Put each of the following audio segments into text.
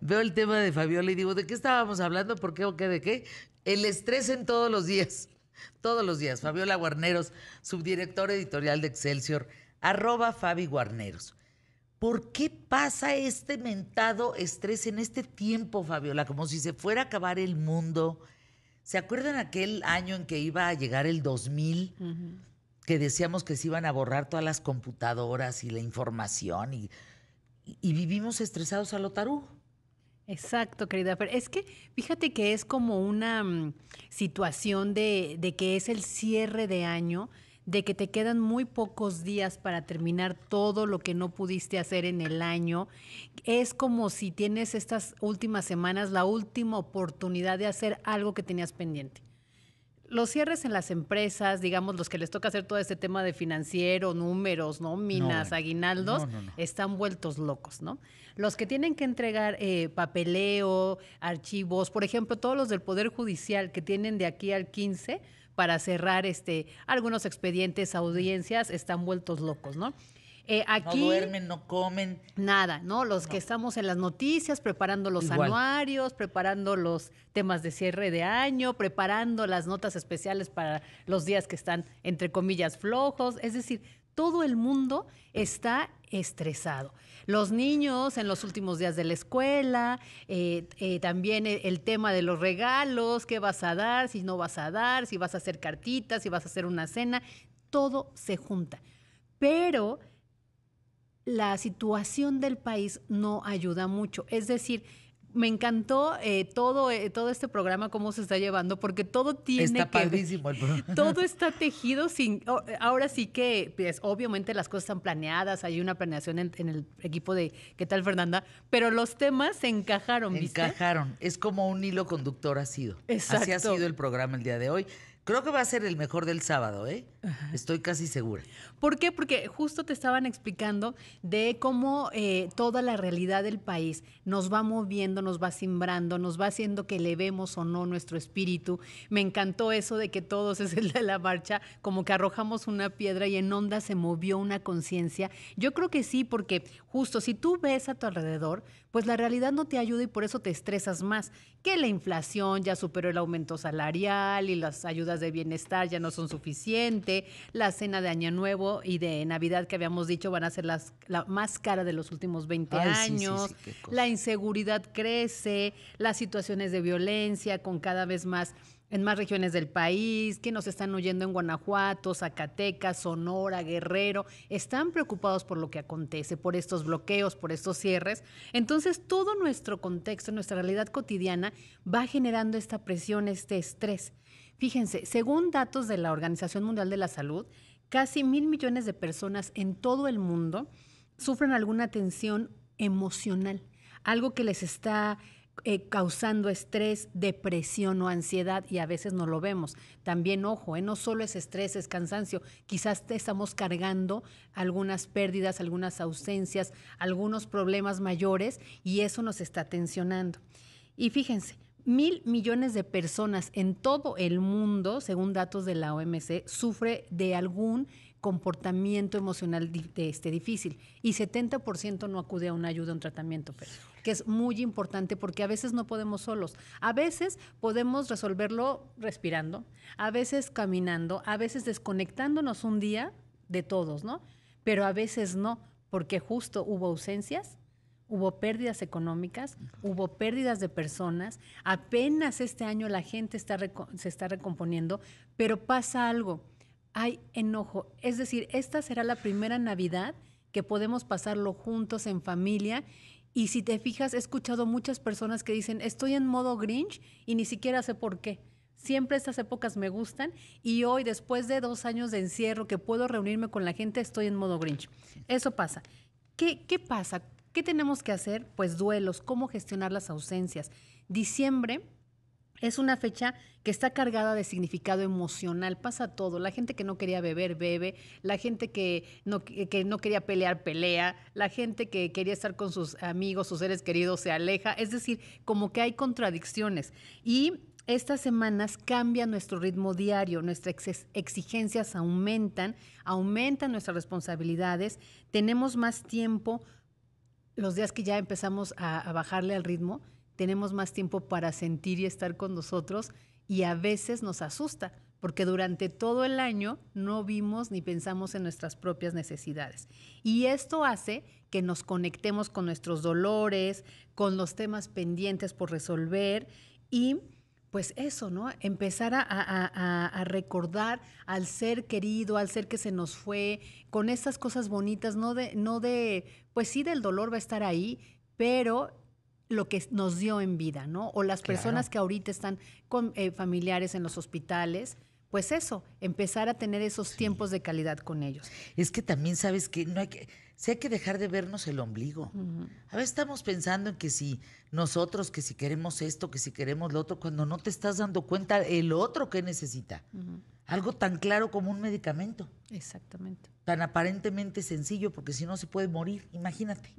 veo el tema de Fabiola y digo, ¿de qué estábamos hablando? ¿Por qué o qué de qué? El estrés en todos los días, todos los días. Fabiola Guarneros, subdirector editorial de Excelsior, arroba Fabi Guarneros. ¿Por qué pasa este mentado estrés en este tiempo, Fabiola? Como si se fuera a acabar el mundo. ¿Se acuerdan aquel año en que iba a llegar el 2000? Que decíamos que se iban a borrar todas las computadoras y la información y, y, y vivimos estresados a lo tarú. Exacto, querida. Pero es que fíjate que es como una mm, situación de, de que es el cierre de año de que te quedan muy pocos días para terminar todo lo que no pudiste hacer en el año. Es como si tienes estas últimas semanas la última oportunidad de hacer algo que tenías pendiente los cierres en las empresas, digamos, los que les toca hacer todo este tema de financiero, números, nóminas, aguinaldos, están vueltos locos, ¿no? Los que tienen que entregar eh, papeleo, archivos, por ejemplo, todos los del Poder Judicial que tienen de aquí al 15 para cerrar este, algunos expedientes, audiencias, están vueltos locos, ¿no? Eh, aquí, no duermen, no comen. Nada, ¿no? Los que estamos en las noticias, preparando los anuarios, preparando los temas de cierre de año, preparando las notas especiales para los días que están, entre comillas, flojos. Es decir, todo el mundo está estresado. Los niños en los últimos días de la escuela, eh, eh, también e, el tema de los regalos, qué vas a dar, si no vas a dar, si vas a hacer cartitas, si vas a hacer una cena, todo se junta. Pero la situación del país no ayuda mucho. Es decir, me encantó eh, todo, eh, todo este programa, cómo se está llevando, porque todo tiene está que... Todo está tejido sin... ahora sí que, pues, obviamente las cosas están planeadas, hay una planeación en, el equipo de ¿Qué tal, Fernanda? Pero los temas se encajaron, ¿viste? Encajaron. Es como un hilo conductor ha sido. Así ha sido el programa el día de hoy. Creo que va a ser el mejor del sábado, ¿eh? Estoy casi segura. ¿Por qué? Porque justo te estaban explicando de cómo eh, toda la realidad del país nos va moviendo, nos va simbrando, nos va haciendo que levemos o no nuestro espíritu. Me encantó eso de que todos es el de la marcha, como que arrojamos una piedra y en onda se movió una conciencia. Yo creo que sí, porque justo si tú ves a tu alrededor, pues la realidad no te ayuda y por eso te estresas más. Que la inflación ya superó el aumento salarial y las ayudas de bienestar ya no son suficientes. La cena de Año Nuevo y de Navidad que habíamos dicho van a ser las, la más cara de los últimos 20 años. la inseguridad crece, las situaciones de violencia con cada vez más en más regiones del país, que nos están huyendo en Guanajuato, Zacatecas, Sonora, Guerrero, están preocupados por lo que acontece, por estos bloqueos, por estos cierres. Entonces, todo nuestro contexto, nuestra realidad cotidiana va generando esta presión, este estrés. Fíjense, según datos de la Organización Mundial de la Salud, casi mil millones de personas en todo el mundo sufren alguna tensión emocional, algo que les está eh, causando estrés, depresión o ansiedad y a veces no lo vemos. También, ojo, eh, no solo es estrés, es cansancio. Quizás te estamos cargando algunas pérdidas, algunas ausencias, algunos problemas mayores y eso nos está tensionando. Y fíjense, Mil millones de personas en todo el mundo, según datos de la OMC, sufre de algún comportamiento emocional de este difícil y 70% no acude a una ayuda, a un tratamiento, que es muy importante porque a veces no podemos solos. A veces podemos resolverlo respirando, a veces caminando, a veces desconectándonos un día de todos, ¿no? Pero a veces no, porque justo hubo ausencias hubo pérdidas económicas, hubo pérdidas de personas, apenas este año la gente se está recomponiendo, pero pasa algo, hay enojo, es decir, esta será la primera Navidad que podemos pasarlo juntos en familia. Y si te fijas, he escuchado muchas personas que dicen, estoy en modo Grinch y ni siquiera sé por qué. Siempre estas épocas me gustan y hoy, después de dos años de encierro, que puedo reunirme con la gente, estoy en modo Grinch. Eso pasa. ¿Qué, qué pasa? ¿Qué tenemos que hacer? Pues duelos, cómo gestionar las ausencias. Diciembre es una fecha que está cargada de significado emocional, pasa todo. La gente que no quería beber, bebe. La gente que no, quería pelear, pelea. La gente que quería estar con sus amigos, sus seres queridos, se aleja. Es decir, como que hay contradicciones. Y estas semanas cambian nuestro ritmo diario, nuestras exigencias aumentan, aumentan nuestras responsabilidades, tenemos más tiempo los días que ya empezamos a, bajarle al ritmo, tenemos más tiempo para sentir y estar con nosotros y a veces nos asusta porque durante todo el año no vimos ni pensamos en nuestras propias necesidades. Y esto hace que nos conectemos con nuestros dolores, con los temas pendientes por resolver y pues eso, ¿no? Empezar a, recordar al ser querido, al ser que se nos fue, con estas cosas bonitas, no de, no de, pues sí, del dolor va a estar ahí, pero lo que nos dio en vida, ¿no? O las personas que ahorita están con eh, familiares en los hospitales, pues eso, empezar a tener esos tiempos de calidad con ellos. Es que también sabes que no hay que si hay que dejar de vernos el ombligo. A veces estamos pensando en que si nosotros, que si queremos esto, que si queremos lo otro, cuando no te estás dando cuenta el otro que necesita. Algo tan claro como un medicamento. Exactamente. Tan aparentemente sencillo, porque si no se puede morir, imagínate.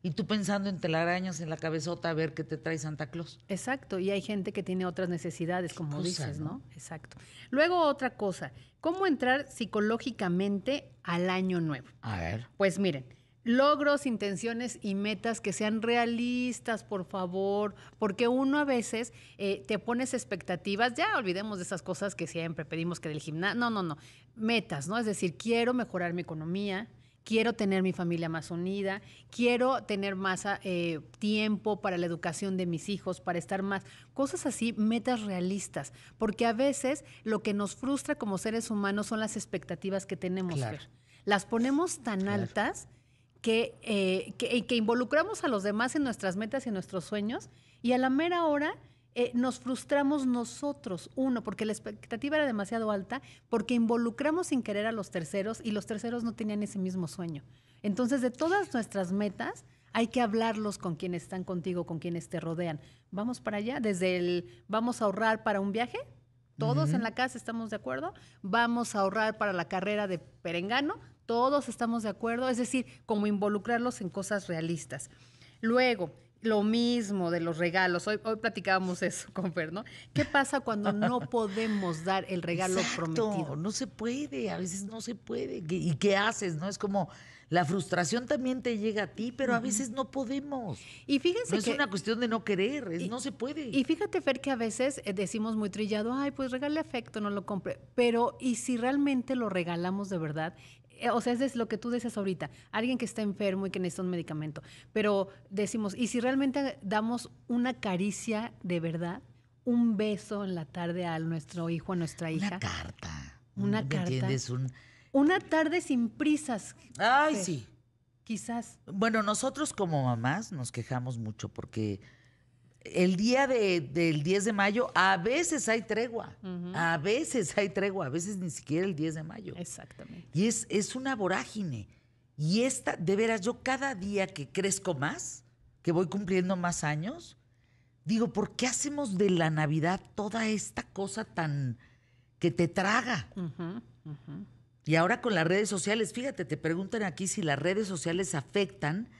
Y tú pensando en telarañas en la cabezota a ver qué te trae Santa Claus. Exacto, y hay gente que tiene otras necesidades, como dices, ¿no? Exacto. Luego otra cosa, ¿cómo entrar psicológicamente al año nuevo? A ver. Pues miren, logros, intenciones y metas que sean realistas, por favor, porque uno a veces eh, te pones expectativas, ya olvidemos de esas cosas que siempre pedimos que del gimnasio, no, no, no, metas, ¿no? Es decir, quiero mejorar mi economía, quiero tener mi familia más unida, quiero tener más ah, eh, tiempo para la educación de mis hijos, para estar más, cosas así, metas realistas, porque a veces lo que nos frustra como seres humanos son las expectativas que tenemos. Las ponemos tan altas que, eh, que involucramos a los demás en nuestras metas y en nuestros sueños y a la mera hora eh, nos frustramos nosotros, uno, porque la expectativa era demasiado alta, porque involucramos sin querer a los terceros y los terceros no tenían ese mismo sueño. Entonces, de todas nuestras metas, hay que hablarlos con quienes están contigo, con quienes te rodean. Vamos para allá, desde el vamos a ahorrar para un viaje, todos en la casa estamos de acuerdo, vamos a ahorrar para la carrera de Perengano, todos estamos de acuerdo, es decir, como involucrarlos en cosas realistas. Luego, lo mismo de los regalos. Hoy, platicábamos eso con Fer, ¿no? ¿Qué pasa cuando no podemos dar el regalo prometido? No se puede, a veces no se puede. ¿Y qué haces? ¿No? Es como la frustración también te llega a ti, pero a veces no podemos. Y fíjense no es una cuestión de no querer, no se puede. Y fíjate, Fer, que a veces eh, decimos muy trillado, ay, pues regale afecto, no lo compre. Pero, ¿y si realmente lo regalamos de verdad? Eh, o sea, es lo que tú decías ahorita, alguien que está enfermo y que necesita un medicamento, pero decimos, ¿y si realmente damos una caricia de verdad, un beso en la tarde a nuestro hijo, a nuestra hija? Una carta. Una ¿Me ¿Entiendes? Una tarde sin prisas. Ay, sí. Quizás. Bueno, nosotros como mamás nos quejamos mucho porque el día del 10 de mayo a veces hay tregua, a veces hay tregua, a veces ni siquiera el 10 de mayo. Exactamente. Y es, es una vorágine. Y esta, de veras, yo cada día que crezco más, que voy cumpliendo más años, digo, ¿por qué hacemos de la Navidad toda esta cosa tan que te traga? Y ahora con las redes sociales, fíjate, te preguntan aquí si las redes sociales afectan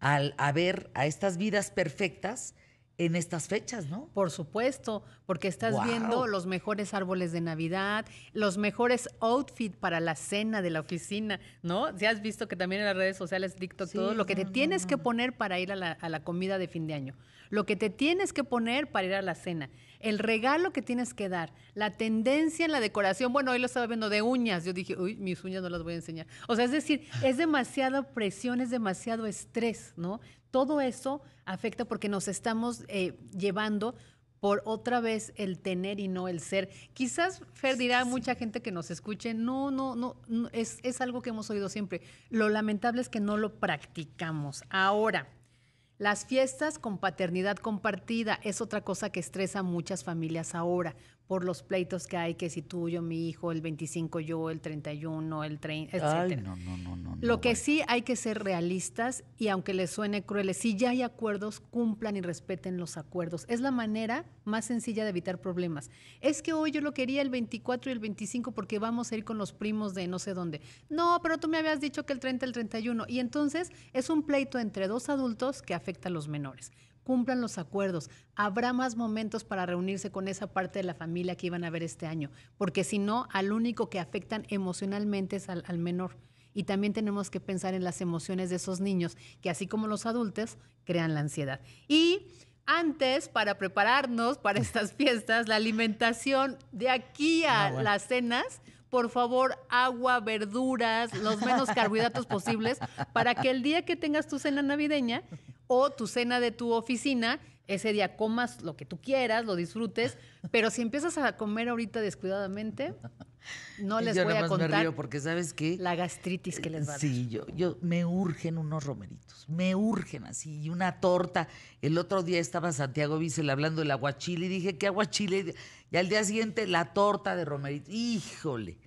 al a ver a estas vidas perfectas en estas fechas, ¿no? Por supuesto, porque estás viendo los mejores árboles de Navidad, los mejores outfits para la cena de la oficina, ¿no? Ya has visto que también en las redes sociales, TikTok, todo lo que te tienes que poner para ir a la, a la comida de fin de año lo que te tienes que poner para ir a la cena, el regalo que tienes que dar, la tendencia en la decoración. Bueno, hoy lo estaba viendo de uñas, yo dije, uy, mis uñas no las voy a enseñar. O sea, es decir, es demasiada presión, es demasiado estrés, ¿no? Todo eso afecta porque nos estamos eh, llevando por otra vez el tener y no el ser. Quizás Fer dirá a mucha gente que nos escuche, no, no, no, no es, es, algo que hemos oído siempre. Lo lamentable es que no lo practicamos. Ahora, las fiestas con paternidad compartida es otra cosa que estresa a muchas familias ahora, por los pleitos que hay, que si tú, yo, mi hijo, el 25 yo, el 31, el 30, etc. No, no, no, no, Lo que sí hay que ser realistas y aunque les suene cruel, si ya hay acuerdos, cumplan y respeten los acuerdos. Es la manera más sencilla de evitar problemas. Es que hoy yo lo quería el 24 y el 25 porque vamos a ir con los primos de no sé dónde. No, pero tú me habías dicho que el 30, el 31. Y entonces es un pleito entre dos adultos que afecta a los menores cumplan los acuerdos. Habrá más momentos para reunirse con esa parte de la familia que iban a ver este año, porque si no, al único que afectan emocionalmente es al, menor. Y también tenemos que pensar en las emociones de esos niños, que así como los adultos, crean la ansiedad. Y antes, para prepararnos para estas fiestas, la alimentación de aquí a ah, las cenas, por favor, agua, verduras, los menos carbohidratos posibles, para que el día que tengas tu cena navideña, o tu cena de tu oficina, ese día comas lo que tú quieras, lo disfrutes, pero si empiezas a comer ahorita descuidadamente, no les voy a contar. porque sabes qué, la gastritis que les va a dar. Sí, yo, yo me urgen unos romeritos, me urgen así y una torta. El otro día estaba Santiago Vícel hablando del aguachile y dije, "¿Qué aguachile?" Y al día siguiente la torta de romerito. Híjole.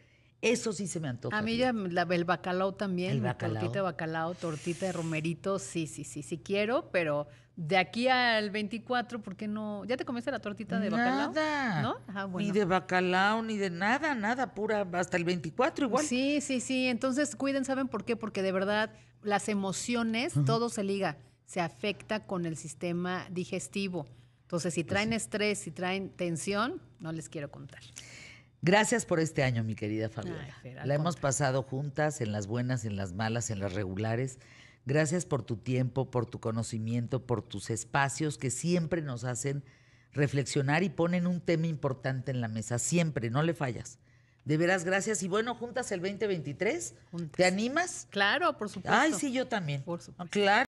Eso sí se me antoja. A mí la, el bacalao también. la bacalao. Tortita de bacalao, tortita de romerito, sí, sí, sí, sí quiero, pero de aquí al 24, ¿por qué no? ¿Ya te comiste la tortita de bacalao? ¿No? Ah, ni de bacalao, ni de nada, nada, pura, hasta el 24 igual. Sí, sí, sí. Entonces cuiden, ¿saben por qué? Porque de verdad las emociones, todo se liga, se afecta con el sistema digestivo. Entonces, si pues traen estrés, si traen tensión, no les quiero contar. Gracias por este año, mi querida Fabiola. la hemos pasado juntas, en las buenas, en las malas, en las regulares. Gracias por tu tiempo, por tu conocimiento, por tus espacios que siempre nos hacen reflexionar y ponen un tema importante en la mesa. Siempre, no le fallas. De veras, gracias. Y bueno, juntas el 2023. ¿Te animas? Claro, por supuesto. Ay, sí, yo también. Por supuesto. Claro.